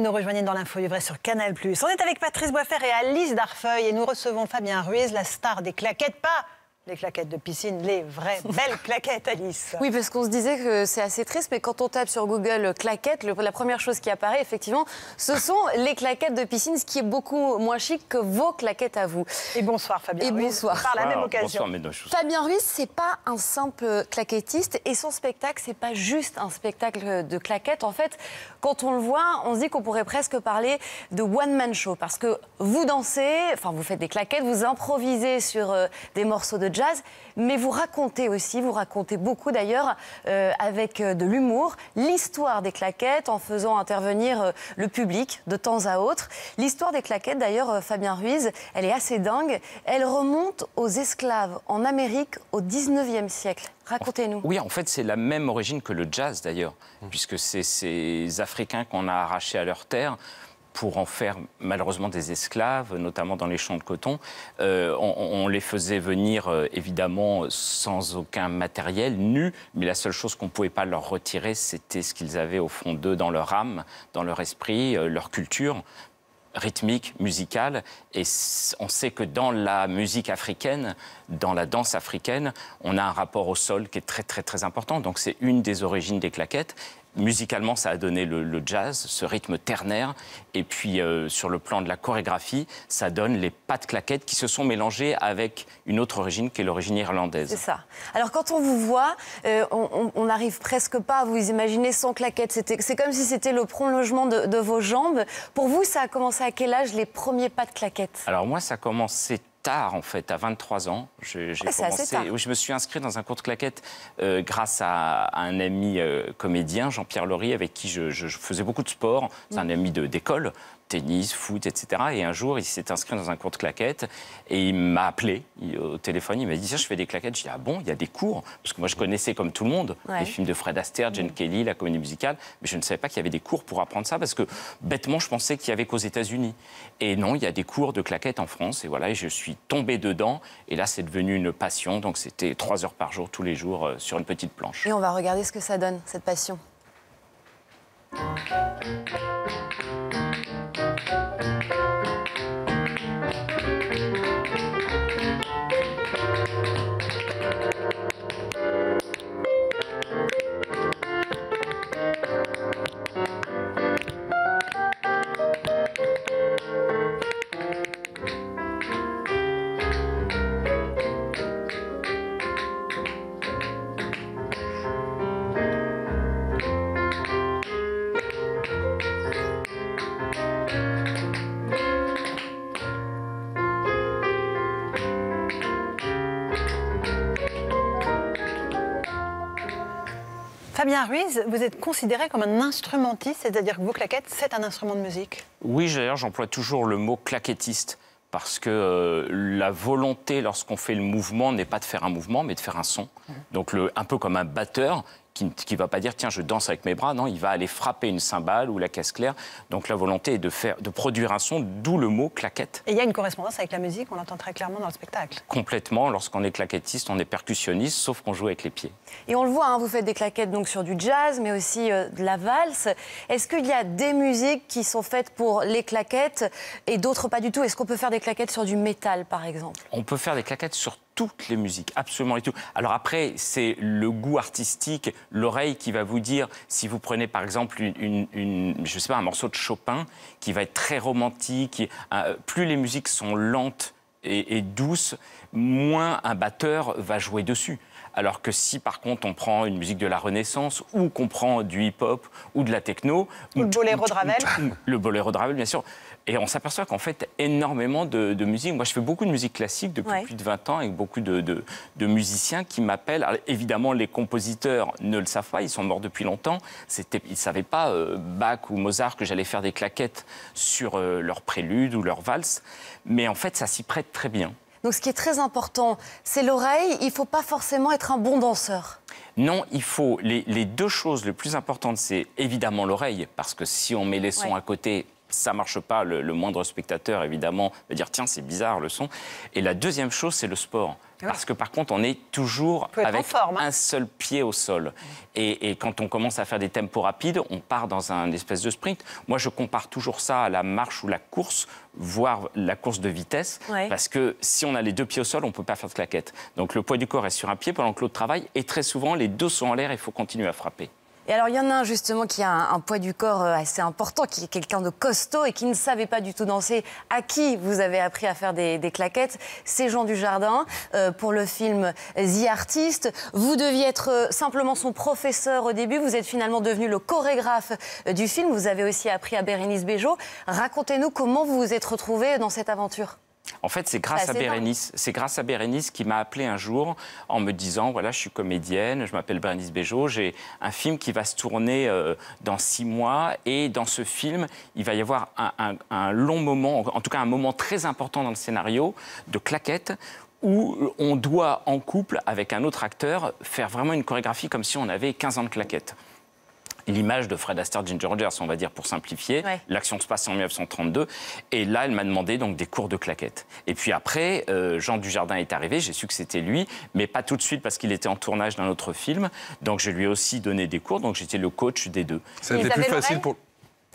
Nous rejoignons dans l'info vrai sur Canal+. On est avec Patrice Boisfer et Alice Darfeuille et nous recevons Fabien Ruiz, la star des claquettes, pas les claquettes de piscine, les vraies belles claquettes, Alice. Oui, parce qu'on se disait que c'est assez triste, mais quand on tape sur Google claquettes, la première chose qui apparaît, effectivement, ce sont les claquettes de piscine, ce qui est beaucoup moins chic que vos claquettes à vous. Et bonsoir, Fabien. Et bonsoir. Par la même occasion. Bonsoir, Fabien Ruiz, c'est pas un simple claquettiste, et son spectacle, c'est pas juste un spectacle de claquettes. En fait, quand on le voit, on se dit qu'on pourrait presque parler de one-man show, parce que vous dansez, enfin, vous faites des claquettes, vous improvisez sur euh, des morceaux de jazz, mais vous racontez aussi, vous racontez beaucoup d'ailleurs, euh, avec euh, de l'humour, l'histoire des claquettes en faisant intervenir euh, le public de temps à autre. L'histoire des claquettes, d'ailleurs, Fabien Ruiz, elle est assez dingue. Elle remonte aux esclaves en Amérique au 19e siècle. Racontez-nous. Oui, en fait, c'est la même origine que le jazz, d'ailleurs, puisque c'est ces Africains qu'on a arrachés à leur terre pour en faire malheureusement des esclaves, notamment dans les champs de coton. Euh, on, les faisait venir euh, évidemment sans aucun matériel, nus, mais la seule chose qu'on ne pouvait pas leur retirer, c'était ce qu'ils avaient au fond d'eux, dans leur âme, dans leur esprit, euh, leur culture rythmique, musicale. Et on sait que dans la musique africaine, dans la danse africaine, on a un rapport au sol qui est très très très important. Donc c'est une des origines des claquettes musicalement, ça a donné le, jazz, ce rythme ternaire. Et puis, euh, sur le plan de la chorégraphie, ça donne les pas de claquettes qui se sont mélangés avec une autre origine qui est l'origine irlandaise. C'est ça. Alors, quand on vous voit, euh, on n'arrive presque pas à vous imaginer sans claquettes. C'est comme si c'était le prolongement de, de, vos jambes. Pour vous, ça a commencé à quel âge les premiers pas de claquettes Alors, moi, ça commence commencé tard, en fait, à 23 ans. J'ai commencé. je me suis inscrit dans un cours de claquettes euh, grâce à, un ami euh, comédien, Jean-Pierre Laurie, avec qui je, faisais beaucoup de sport. C'est un ami d'école, tennis, foot, etc. Et un jour, il s'est inscrit dans un cours de claquettes et il m'a appelé au téléphone. Il m'a dit Tiens, je fais des claquettes. Je dis Ah bon, il y a des cours Parce que moi, je connaissais comme tout le monde les films de Fred Astaire, Jane mm. Kelly, la comédie musicale, mais je ne savais pas qu'il y avait des cours pour apprendre ça parce que bêtement, je pensais qu'il y avait qu'aux États-Unis. Et non, il y a des cours de claquettes en France. Et voilà, et je suis tombé dedans. Et là, c'est devenu une passion. Donc, c'était trois heures par jour, tous les jours, euh, sur une petite planche. Et on va regarder ce que ça donne, cette passion. Fabien Ruiz, vous êtes considéré comme un instrumentiste, c'est-à-dire que vos claquettes, c'est un instrument de musique Oui, d'ailleurs, j'emploie toujours le mot claquettiste parce que euh, la volonté lorsqu'on fait le mouvement n'est pas de faire un mouvement mais de faire un son. Mhm. Donc un peu comme un batteur, qui ne va pas dire tiens, je danse avec mes bras. Non, il va aller frapper une cymbale ou la caisse claire. Donc la volonté est de, faire, de produire un son, d'où le mot claquette. Et il y a une correspondance avec la musique, on l'entend très clairement dans le spectacle. Complètement. Lorsqu'on est claquettiste, on est percussionniste, sauf qu'on joue avec les pieds. Et on le voit, hein, vous faites des claquettes donc sur du jazz, mais aussi euh, de la valse. Est-ce qu'il y a des musiques qui sont faites pour les claquettes et d'autres pas du tout Est-ce qu'on peut faire des claquettes sur du métal, par exemple On peut faire des claquettes sur toutes les musiques, absolument et tout. Alors après, c'est le goût artistique, l'oreille qui va vous dire, si vous prenez par exemple une, sais pas, un morceau de Chopin qui va être très romantique, euh, plus les musiques sont lentes et douces, moins un batteur va jouer dessus. Alors que si par contre on prend une musique de la Renaissance ou qu'on prend du hip-hop ou de la techno, ou le boléro de Ravel, le boléro de Ravel bien sûr, et on s'aperçoit qu'en fait énormément de, musique. Moi je fais beaucoup de musique classique depuis plus de 20 ans avec beaucoup de, musiciens qui m'appellent. Évidemment les compositeurs ne le savent pas, ils sont morts depuis longtemps. ils ne savaient pas euh, Bach ou Mozart que j'allais faire des claquettes sur euh, leur prélude ou leur valse, mais en fait ça s'y prête très bien. Donc ce qui est très important, c'est l'oreille. Il ne faut pas forcément être un bon danseur. Non, il faut. Les, deux choses, les plus importantes, c'est évidemment l'oreille, parce que si on met les sons à côté, ça marche pas, le, moindre spectateur, évidemment, va dire tiens, c'est bizarre le son. Et la deuxième chose, c'est le sport. Ah Parce que par contre, on est toujours avec hein. un seul pied au sol. Et, quand on commence à faire des tempos rapides, on part dans un espèce de sprint. Moi, je compare toujours ça à la marche ou la course, voire la course de vitesse. Parce que si on a les deux pieds au sol, on ne peut pas faire de claquette. Donc le poids du corps est sur un pied pendant que l'autre travaille. Et très souvent, les deux sont en l'air et il faut continuer à frapper. Et alors, il y en a un justement qui a un, poids du corps euh, assez important, qui est quelqu'un de costaud et qui ne savait pas du tout danser. À qui vous avez appris à faire des, claquettes C'est Jean Dujardin euh, pour le film The Artist. Vous deviez être euh, simplement son professeur au début. Vous êtes finalement devenu le chorégraphe du film. Vous avez aussi appris à Bérénice Bejo. Racontez-nous comment vous vous êtes retrouvé dans cette aventure. En fait, c'est grâce à Bérénice. C'est grâce à Bérénice qui m'a appelé un jour en me disant voilà, je suis comédienne, je m'appelle Bérénice Bejo, j'ai un film qui va se tourner euh, dans six mois et dans ce film, il va y avoir un, un long moment, en tout cas un moment très important dans le scénario de claquettes où on doit en couple avec un autre acteur faire vraiment une chorégraphie comme si on avait 15 ans de claquettes l'image de Fred Astaire Ginger Rogers, on va dire pour simplifier. L'action se passe en 1932 et là elle m'a demandé donc des cours de claquettes. Et puis après euh, Jean Dujardin est arrivé, j'ai su que c'était lui, mais pas tout de suite parce qu'il était en tournage d'un autre film. Donc je lui ai aussi donné des cours, donc j'étais le coach des deux. C'était plus facile pour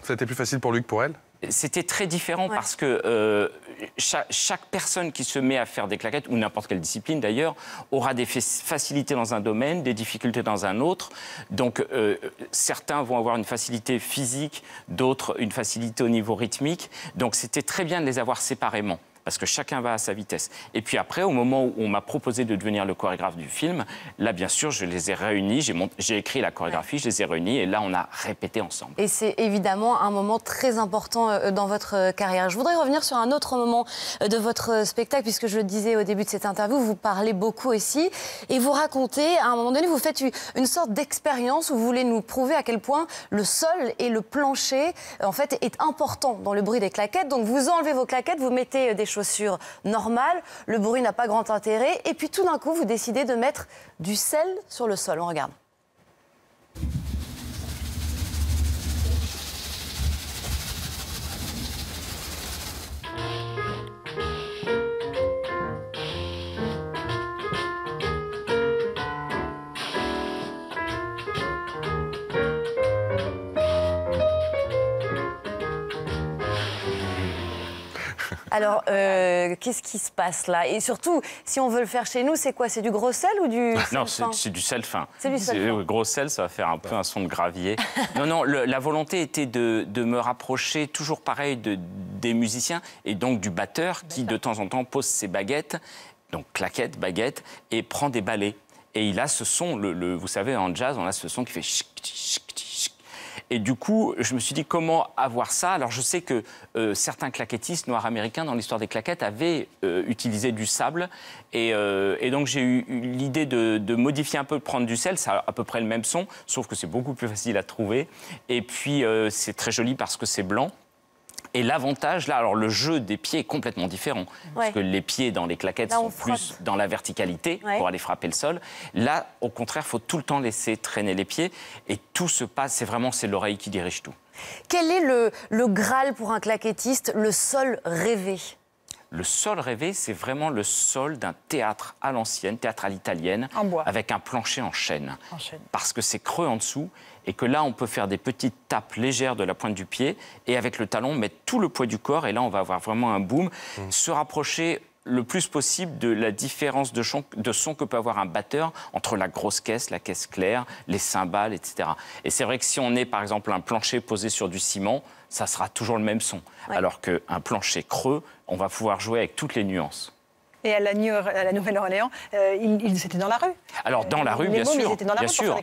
plus facile pour lui que pour elle c'était très différent parce que euh, chaque, personne qui se met à faire des claquettes, ou n'importe quelle discipline d'ailleurs, aura des facilités dans un domaine, des difficultés dans un autre. Donc euh, certains vont avoir une facilité physique, d'autres une facilité au niveau rythmique. Donc c'était très bien de les avoir séparément parce que chacun va à sa vitesse. Et puis après, au moment où on m'a proposé de devenir le chorégraphe du film, là, bien sûr, je les ai réunis, j'ai écrit la chorégraphie, je les ai réunis, et là, on a répété ensemble. Et c'est évidemment un moment très important euh, dans votre euh, carrière. Je voudrais revenir sur un autre moment euh, de votre spectacle, puisque je le disais au début de cette interview, vous parlez beaucoup aussi, et vous racontez, à un moment donné, vous faites une sorte d'expérience où vous voulez nous prouver à quel point le sol et le plancher, en fait, est important dans le bruit des claquettes. Donc, vous enlevez vos claquettes, vous mettez des choses chaussures normales. Le bruit n'a pas grand intérêt. Et puis tout d'un coup, vous décidez de mettre du sel sur le sol. On regarde. Alors, euh, qu'est-ce qui se passe là Et surtout, si on veut le faire chez nous, c'est quoi C'est du gros sel ou du Non, c'est du sel fin. C'est du sel fin. Euh, gros sel, ça va faire un peu un son de gravier. non, non, la volonté était de, de, me rapprocher, toujours pareil, de, des musiciens et donc du batteur qui, de temps en temps, pose ses baguettes, donc claquettes, baguettes, et prend des balais. Et il a ce son, le, le, vous savez, en jazz, on a ce son qui fait... Et du coup, je me suis dit comment avoir ça. Alors je sais que euh, certains claquettistes noirs américains dans l'histoire des claquettes avaient euh, utilisé du sable. Et, euh, donc j'ai eu, l'idée de, modifier un peu, de prendre du sel. Ça a à peu près le même son, sauf que c'est beaucoup plus facile à trouver. Et puis c'est très joli parce que c'est blanc. Et l'avantage, là, alors le jeu des pieds est complètement différent. Parce que les pieds dans les claquettes sont plus dans la verticalité pour aller frapper le sol. Là, au contraire, faut tout le temps laisser traîner les pieds. Et tout se passe, c'est vraiment c'est l'oreille qui dirige tout. Quel est le, le Graal pour un claquettiste, le sol rêvé le sol rêvé, c'est vraiment le sol d'un théâtre à l'ancienne, théâtre à l'italienne, avec un plancher en chêne. Parce que c'est creux en dessous et que là, on peut faire des petites tapes légères de la pointe du pied et avec le talon, mettre tout le poids du corps et là, on va avoir vraiment un boom. Mmh. Se rapprocher le plus possible de la différence de son, que peut avoir un batteur entre la grosse caisse, la caisse claire, les cymbales, etc. Et c'est vrai que si on est par exemple un plancher posé sur du ciment, ça sera toujours le même son. Alors qu'un plancher creux, on va pouvoir jouer avec toutes les nuances. Et à la, la Nouvelle-Orléans, euh, ils, étaient dans la rue. Alors dans la rue, bien sûr, ils dans la rue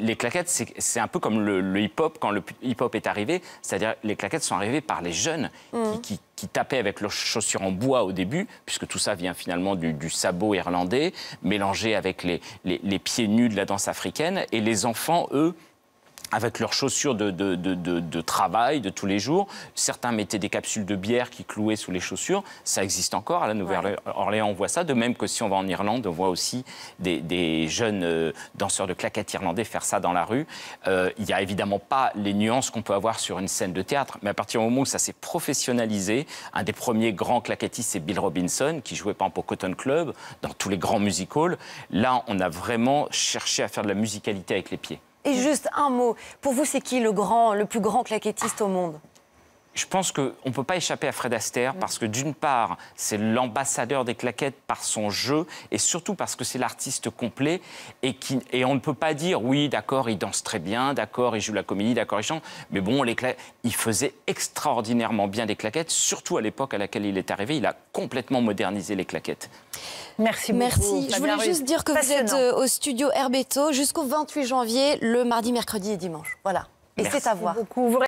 les claquettes, c'est un peu comme le, hip-hop quand le hip-hop est arrivé, c'est-à-dire les claquettes sont arrivées par les jeunes qui, mm. tapaient avec leurs chaussures en bois au début, puisque tout ça vient finalement du, sabot irlandais, mélangé avec les, les pieds nus de la danse africaine, et les enfants, eux, avec leurs chaussures de, de, de, de, travail de tous les jours. Certains mettaient des capsules de bière qui clouaient sous les chaussures. Ça existe encore. À la Nouvelle-Orléans, on voit ça. De même que si on va en Irlande, on voit aussi des, des jeunes euh, danseurs de claquettes irlandais faire ça dans la rue. Euh, il y n'y a évidemment pas les nuances qu'on peut avoir sur une scène de théâtre, mais à partir du moment où ça s'est professionnalisé, un des premiers grands claquettistes, c'est Bill Robinson, qui jouait par exemple au Cotton Club, dans tous les grands music halls. Là, on a vraiment cherché à faire de la musicalité avec les pieds. Et mm. juste un mot, pour vous, c'est qui le grand, le plus grand claquettiste au monde je pense qu'on ne peut pas échapper à Fred Astaire mm. parce que d'une part, c'est l'ambassadeur des claquettes par son jeu et surtout parce que c'est l'artiste complet et, qui, et on ne peut pas dire oui, d'accord, il danse très bien, d'accord, il joue la comédie, d'accord, il chante, mais bon, il faisait extraordinairement bien des claquettes, surtout à l'époque à laquelle il est arrivé, il a complètement modernisé les claquettes. Merci beaucoup. Merci. Je voulais juste dire que vous êtes euh, au studio Herbeto jusqu'au 28 janvier, le mardi, mercredi et dimanche. Voilà. Et c'est à voir. Beaucoup.